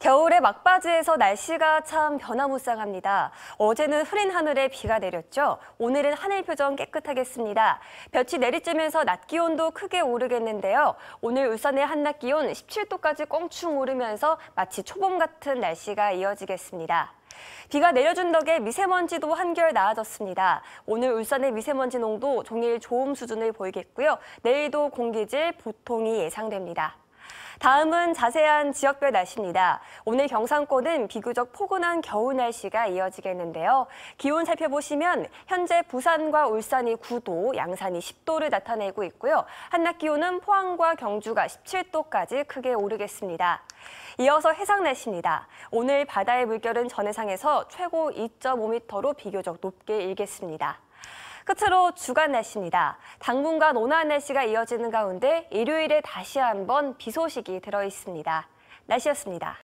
겨울의 막바지에서 날씨가 참 변화무쌍합니다. 어제는 흐린 하늘에 비가 내렸죠. 오늘은 하늘 표정 깨끗하겠습니다. 볕이 내리쬐면서 낮 기온도 크게 오르겠는데요. 오늘 울산의 한낮 기온 17도까지 껑충 오르면서 마치 초봄 같은 날씨가 이어지겠습니다. 비가 내려준 덕에 미세먼지도 한결 나아졌습니다. 오늘 울산의 미세먼지 농도 종일 좋음 수준을 보이겠고요. 내일도 공기질 보통이 예상됩니다. 다음은 자세한 지역별 날씨입니다. 오늘 경상권은 비교적 포근한 겨울 날씨가 이어지겠는데요. 기온 살펴보시면 현재 부산과 울산이 9도, 양산이 10도를 나타내고 있고요. 한낮 기온은 포항과 경주가 17도까지 크게 오르겠습니다. 이어서 해상 날씨입니다. 오늘 바다의 물결은 전 해상에서 최고 2.5m로 비교적 높게 일겠습니다. 끝으로 주간 날씨입니다. 당분간 온화한 날씨가 이어지는 가운데 일요일에 다시 한번 비 소식이 들어 있습니다. 날씨였습니다.